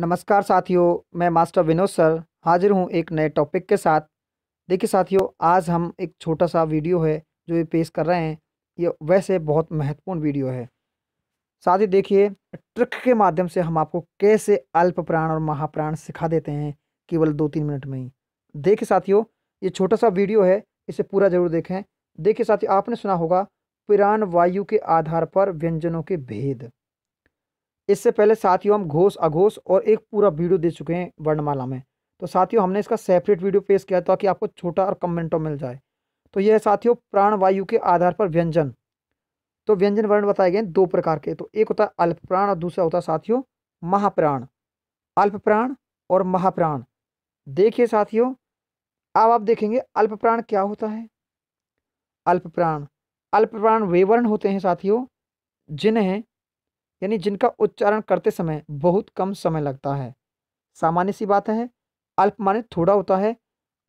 नमस्कार साथियों मैं मास्टर विनोद सर हाजिर हूँ एक नए टॉपिक के साथ देखिए साथियों आज हम एक छोटा सा वीडियो है जो ये पेश कर रहे हैं ये वैसे बहुत महत्वपूर्ण वीडियो है साथ ही देखिए ट्रिक के माध्यम से हम आपको कैसे अल्प प्राण और महाप्राण सिखा देते हैं केवल दो तीन मिनट में ही देखिए साथियों ये छोटा सा वीडियो है इसे पूरा जरूर देखें देखिए साथियों आपने सुना होगा प्राण वायु के आधार पर व्यंजनों के भेद इससे पहले साथियों हम घोष अघोष और एक पूरा वीडियो दे चुके हैं वर्णमाला में तो साथियों हमने इसका सेपरेट वीडियो पेश किया ताकि आपको छोटा और कम मिनटों मिल जाए तो यह साथियों प्राणवायु के आधार पर व्यंजन तो व्यंजन वर्ण बताए गए दो प्रकार के तो एक होता है अल्प प्राण और दूसरा होता है साथियों महाप्राण अल्प प्राण और महाप्राण देखिए साथियों अब आप देखेंगे अल्प प्राण क्या होता है अल्प प्राण अल्प प्राण वे वर्ण होते हैं साथियों जिन्हें यानी जिनका उच्चारण करते समय बहुत कम समय लगता है सामान्य सी बात है अल्प माने थोड़ा होता है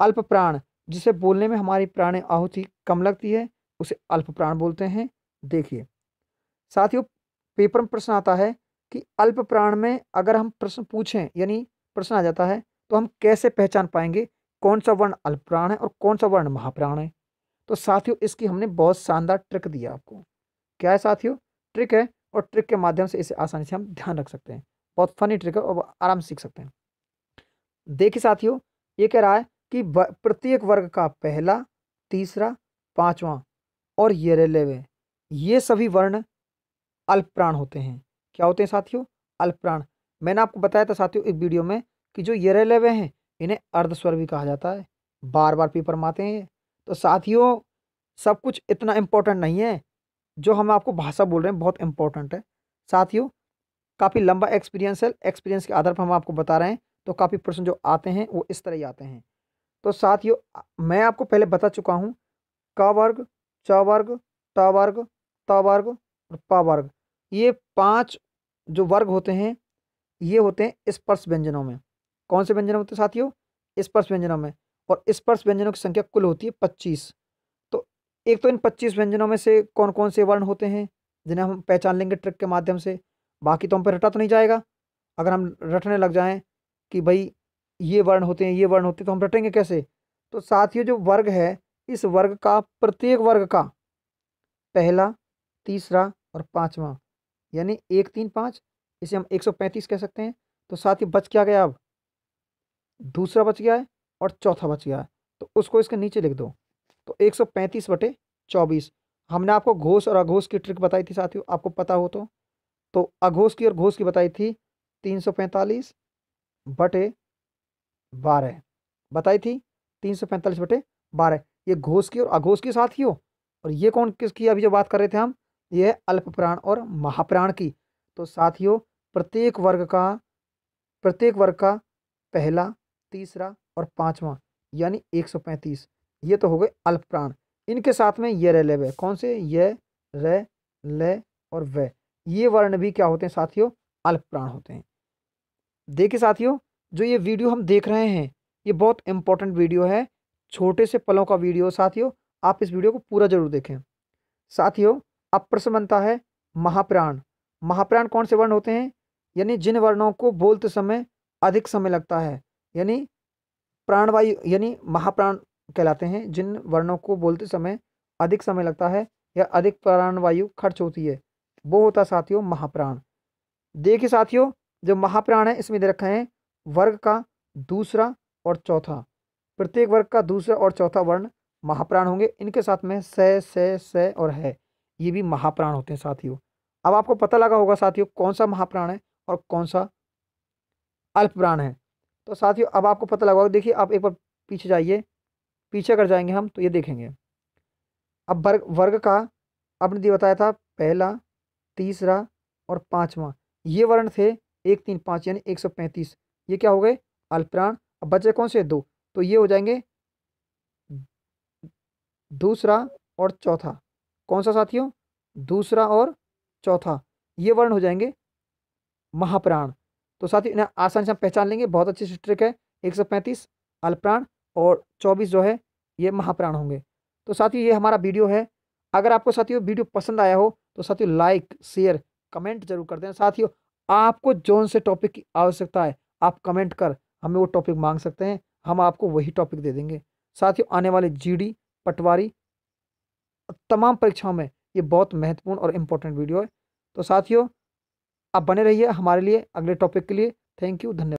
अल्प प्राण जिसे बोलने में हमारी प्राण आहुति कम लगती है उसे अल्प प्राण बोलते हैं देखिए साथियों पेपर में प्रश्न आता है कि अल्प प्राण में अगर हम प्रश्न पूछें यानी प्रश्न आ जाता है तो हम कैसे पहचान पाएंगे कौन सा वर्ण अल्प प्राण है और कौन सा वर्ण महाप्राण है तो साथियों इसकी हमने बहुत शानदार ट्रिक दिया आपको क्या है साथियों ट्रिक है और ट्रिक के माध्यम से इसे आसानी से हम ध्यान रख सकते हैं बहुत फनी ट्रिक है और आराम सीख सकते हैं देखिए साथियों ये कह रहा है कि प्रत्येक वर्ग का पहला तीसरा पाँचवा और येरेलेवे ये सभी वर्ण अल्पप्राण होते हैं क्या होते हैं साथियों अल्पप्राण मैंने आपको बताया था साथियों एक वीडियो में कि जो येरेलेवे हैं इन्हें अर्धस्वर भी कहा जाता है बार बार पेपर माते हैं तो साथियों सब कुछ इतना इम्पोर्टेंट नहीं है जो हम आपको भाषा बोल रहे हैं बहुत इंपॉर्टेंट है साथियों काफ़ी लंबा एक्सपीरियंस है एक्सपीरियंस के आधार पर हम आपको बता रहे हैं तो काफ़ी प्रश्न जो आते हैं वो इस तरह ही आते हैं तो साथियों मैं आपको पहले बता चुका हूँ क वर्ग च वर्ग ट वर्ग त वर्ग और प वर्ग ये पांच जो वर्ग होते हैं ये होते हैं स्पर्श व्यंजनों में कौन से व्यंजन होते हैं साथियों स्पर्श व्यंजनों में और स्पर्श व्यंजनों की संख्या कुल होती है पच्चीस एक तो इन पच्चीस व्यंजनों में से कौन कौन से वर्ण होते हैं जिन्हें हम पहचान लेंगे ट्रिक के माध्यम से बाकी तो हम पर रटा तो नहीं जाएगा अगर हम रटने लग जाएं कि भाई ये वर्ण होते हैं ये वर्ण होते हैं तो हम रटेंगे कैसे तो साथ ही जो वर्ग है इस वर्ग का प्रत्येक वर्ग का पहला तीसरा और पाँचवा यानी एक तीन पाँच इसे हम एक सौ पैंतीस कह सकते हैं तो साथ ही बच क्या गया अब दूसरा बच गया है और चौथा बच गया है तो उसको इसके नीचे लिख दो तो एक सौ पैंतीस बटे चौबीस हमने आपको घोष और अघोष की ट्रिक बताई थी साथियों आपको पता हो तो तो अघोष की और घोष की बताई थी तीन सौ पैंतालीस बटे बारह बताई थी तीन सौ पैंतालीस बटे बारह ये घोष की और अघोष की साथियों और ये कौन किसकी अभी जो बात कर रहे थे हम ये है अल्पप्राण और महाप्राण की तो साथियों प्रत्येक वर्ग का प्रत्येक वर्ग का पहला तीसरा और पाँचवा यानी पैंतीस ये तो हो गए अल्पप्राण इनके साथ में ये ले वे कौन से ये रे ले और वे ये वर्ण भी क्या होते हैं साथियों अल्प प्राण होते हैं देखिए साथियों जो ये वीडियो हम देख रहे हैं ये बहुत इंपॉर्टेंट वीडियो है छोटे से पलों का वीडियो साथियों आप इस वीडियो को पूरा जरूर देखें साथियों अब प्रश्न बनता है महाप्राण महाप्राण कौन से वर्ण होते हैं यानी जिन वर्णों को बोलते समय अधिक समय लगता है यानी प्राणवायु यानी महाप्राण कहलाते हैं जिन वर्णों को बोलते समय अधिक समय लगता है या अधिक प्राणवायु खर्च होती है वो होता साथियों महाप्राण देखिए साथियों जो महाप्राण है इसमें दे रखे हैं वर्ग का दूसरा और चौथा प्रत्येक वर्ग का दूसरा और चौथा वर्ण महाप्राण होंगे इनके साथ में स स स और है ये भी महाप्राण होते हैं साथियों अब आपको पता लगा होगा साथियों कौन सा महाप्राण है और कौन सा अल्प प्राण है तो साथियों अब आपको पता लगा होगा देखिए आप एक बार पीछे जाइए पीछे कर जाएंगे हम तो ये देखेंगे अब वर्ग वर्ग का आपने दिया बताया था पहला तीसरा और पाँचवा ये वर्ण थे एक तीन पाँच यानी एक सौ पैंतीस ये क्या हो गए अल्पराण अब बचे कौन से दो तो ये हो जाएंगे दूसरा और चौथा कौन सा साथियों दूसरा और चौथा ये वर्ण हो जाएंगे महाप्राण तो साथियों इन्हें आसानी से हम पहचान लेंगे बहुत अच्छी ट्रिक है एक सौ पैंतीस अल्पप्राण और चौबीस जो है ये महाप्राण होंगे तो साथियों ये हमारा वीडियो है अगर आपको साथियों वीडियो पसंद आया हो तो साथियों लाइक शेयर कमेंट जरूर कर दें साथियों आपको जौन से टॉपिक की आवश्यकता है आप कमेंट कर हमें वो टॉपिक मांग सकते हैं हम आपको वही टॉपिक दे देंगे साथियों आने वाले जीडी पटवारी तमाम परीक्षाओं में ये बहुत महत्वपूर्ण और इम्पोर्टेंट वीडियो है तो साथियों आप बने रहिए हमारे लिए अगले टॉपिक के लिए थैंक यू धन्यवाद